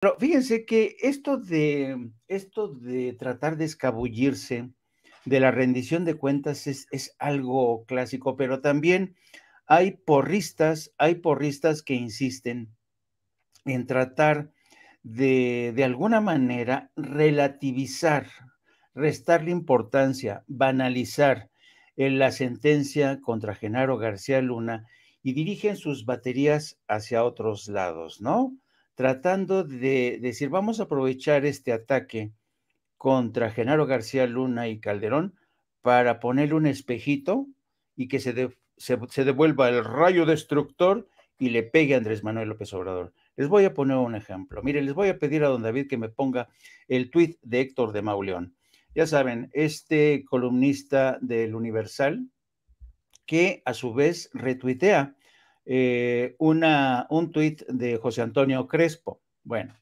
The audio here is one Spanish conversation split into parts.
Pero fíjense que esto de, esto de tratar de escabullirse de la rendición de cuentas es, es algo clásico, pero también hay porristas, hay porristas que insisten en tratar de, de alguna manera, relativizar, restarle importancia, banalizar en eh, la sentencia contra Genaro García Luna y dirigen sus baterías hacia otros lados, ¿no? tratando de decir, vamos a aprovechar este ataque contra Genaro García Luna y Calderón para ponerle un espejito y que se, devuelva el rayo destructor y le pegue a Andrés Manuel López Obrador. Les voy a poner un ejemplo. Mire, les voy a pedir a don David que me ponga el tuit de Héctor de Mauleón. Ya saben, este columnista del Universal, que a su vez retuitea eh, una, un tuit de José Antonio Crespo. Bueno,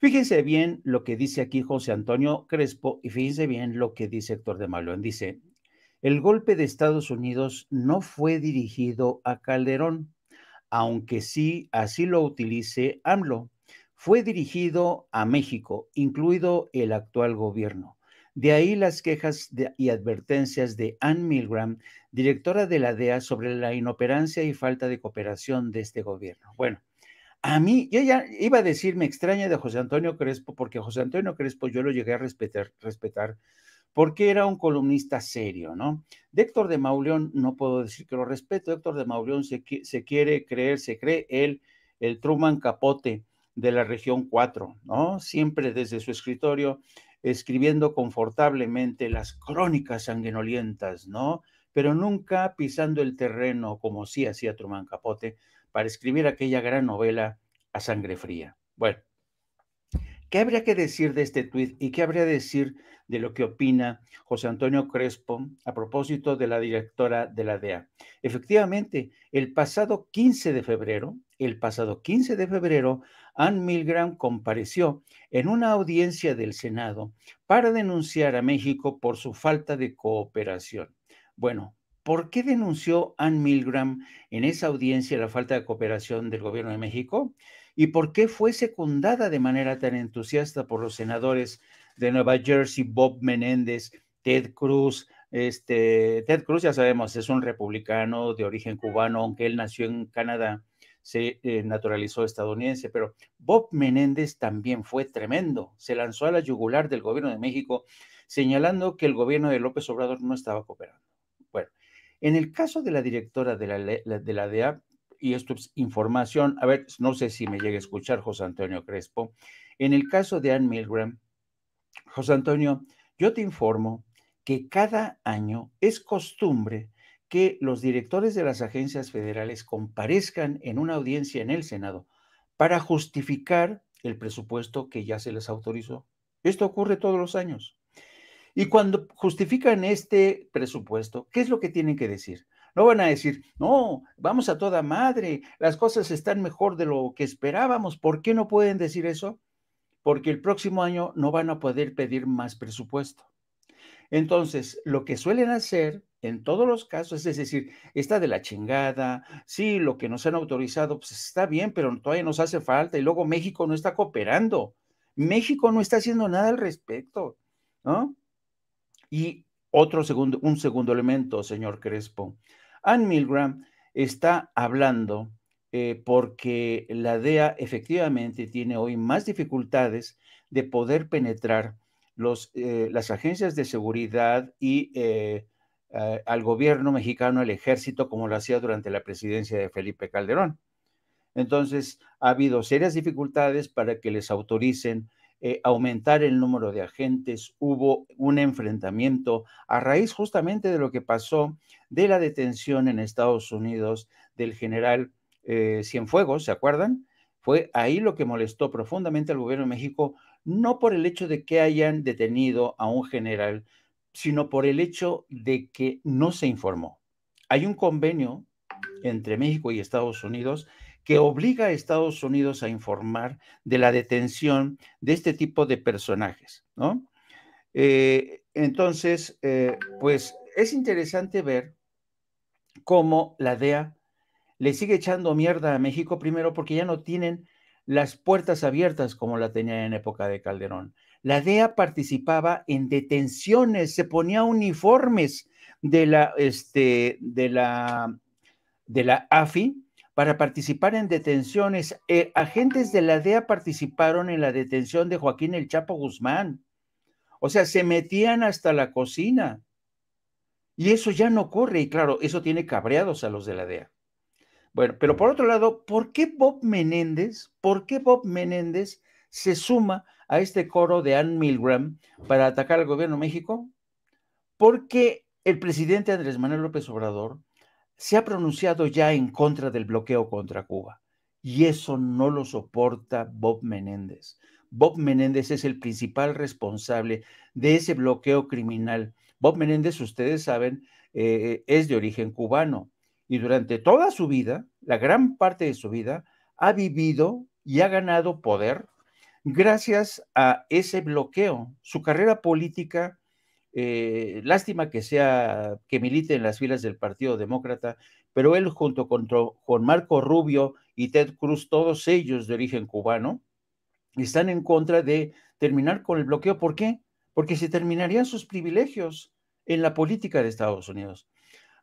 fíjense bien lo que dice aquí José Antonio Crespo y fíjense bien lo que dice Héctor de Malón. Dice, el golpe de Estados Unidos no fue dirigido a Calderón, aunque sí así lo utilice AMLO. Fue dirigido a México, incluido el actual gobierno. De ahí las quejas y advertencias de Anne Milgram, directora de la DEA, sobre la inoperancia y falta de cooperación de este gobierno. Bueno, a mí, yo ya iba a decir, me extraña de José Antonio Crespo, porque José Antonio Crespo yo lo llegué a respetar, porque era un columnista serio, ¿no? De Héctor de Mauleón no puedo decir que lo respeto, Héctor de Mauleón se, se quiere creer, se cree él, el Truman Capote de la región 4, ¿no? Siempre desde su escritorio escribiendo confortablemente las crónicas sanguinolientas, ¿no? Pero nunca pisando el terreno como sí hacía Truman Capote para escribir aquella gran novela a sangre fría. Bueno, ¿qué habría que decir de este tuit y qué habría que decir de lo que opina José Antonio Crespo a propósito de la directora de la DEA? Efectivamente, el pasado 15 de febrero, el pasado 15 de febrero, Ann Milgram compareció en una audiencia del Senado para denunciar a México por su falta de cooperación. Bueno, ¿por qué denunció Ann Milgram en esa audiencia la falta de cooperación del gobierno de México? ¿Y por qué fue secundada de manera tan entusiasta por los senadores de Nueva Jersey, Bob Menéndez, Ted Cruz, este, Ted Cruz, ya sabemos, es un republicano de origen cubano, aunque él nació en Canadá, se eh, naturalizó estadounidense, pero Bob Menéndez también fue tremendo. Se lanzó a la yugular del gobierno de México señalando que el gobierno de López Obrador no estaba cooperando. Bueno, en el caso de la directora de la, de DEA, y esto es información, a ver, no sé si me llega a escuchar José Antonio Crespo, en el caso de Anne Milgram, José Antonio, yo te informo que cada año es costumbre que los directores de las agencias federales comparezcan en una audiencia en el Senado para justificar el presupuesto que ya se les autorizó. Esto ocurre todos los años. Y cuando justifican este presupuesto, ¿qué es lo que tienen que decir? No van a decir, no, vamos a toda madre, las cosas están mejor de lo que esperábamos. ¿Por qué no pueden decir eso? Porque el próximo año no van a poder pedir más presupuesto. Entonces, lo que suelen hacer en todos los casos, es decir, está de la chingada, sí, lo que nos han autorizado, pues está bien, pero todavía nos hace falta y luego México no está cooperando, México no está haciendo nada al respecto, ¿no? Y otro segundo, un segundo elemento, señor Crespo. Anne Milgram está hablando eh, porque la DEA efectivamente tiene hoy más dificultades de poder penetrar los, eh, las agencias de seguridad y eh, eh, al gobierno mexicano, el ejército, como lo hacía durante la presidencia de Felipe Calderón. Entonces, ha habido serias dificultades para que les autoricen aumentar el número de agentes. Hubo un enfrentamiento a raíz justamente de lo que pasó de la detención en Estados Unidos del general Cienfuegos, ¿se acuerdan? Fue ahí lo que molestó profundamente al gobierno de México, no por el hecho de que hayan detenido a un general, sino por el hecho de que no se informó. Hay un convenio entre México y Estados Unidos que obliga a Estados Unidos a informar de la detención de este tipo de personajes, ¿no? Eh, entonces, eh, pues es interesante ver cómo la DEA le sigue echando mierda a México primero porque ya no tienen las puertas abiertas como la tenían en época de Calderón. La DEA participaba en detenciones, se ponía uniformes de la, este, de la, de la AFI para participar en detenciones. Eh, agentes de la DEA participaron en la detención de Joaquín El Chapo Guzmán. O sea, se metían hasta la cocina. Y eso ya no ocurre. Y claro, eso tiene cabreados a los de la DEA. Bueno, pero por otro lado, ¿por qué Bob Menéndez, por qué Bob Menéndez se suma a este coro de Ann Milgram para atacar al gobierno de México? Porque el presidente Andrés Manuel López Obrador se ha pronunciado ya en contra del bloqueo contra Cuba y eso no lo soporta Bob Menéndez. Bob Menéndez es el principal responsable de ese bloqueo criminal. Bob Menéndez, ustedes saben, eh, es de origen cubano y durante toda su vida, la gran parte de su vida, ha vivido y ha ganado poder gracias a ese bloqueo. Su carrera política, eh, lástima que sea que milite en las filas del Partido Demócrata, pero él junto con, Juan Marco Rubio y Ted Cruz, todos ellos de origen cubano, están en contra de terminar con el bloqueo. ¿Por qué? Porque se terminarían sus privilegios en la política de Estados Unidos.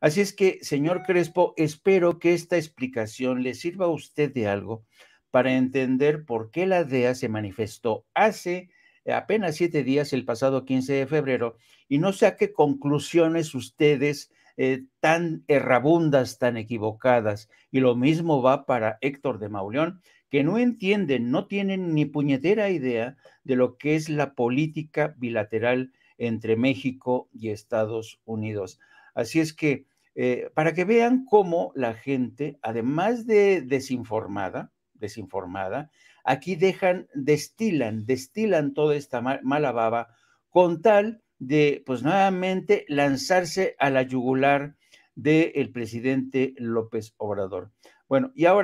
Así es que, señor Crespo, espero que esta explicación le sirva a usted de algo para entender por qué la DEA se manifestó hace apenas siete días, el pasado 15 de febrero, y no saque conclusiones ustedes eh, tan errabundas, tan equivocadas. Y lo mismo va para Héctor de Mauleón, que no entienden, no tienen ni puñetera idea de lo que es la política bilateral entre México y Estados Unidos. Así es que eh, para que vean cómo la gente, además de desinformada, desinformada, aquí dejan, destilan, destilan toda esta mala baba con tal de, pues nuevamente, lanzarse a la yugular del presidente López Obrador. Bueno, y ahora...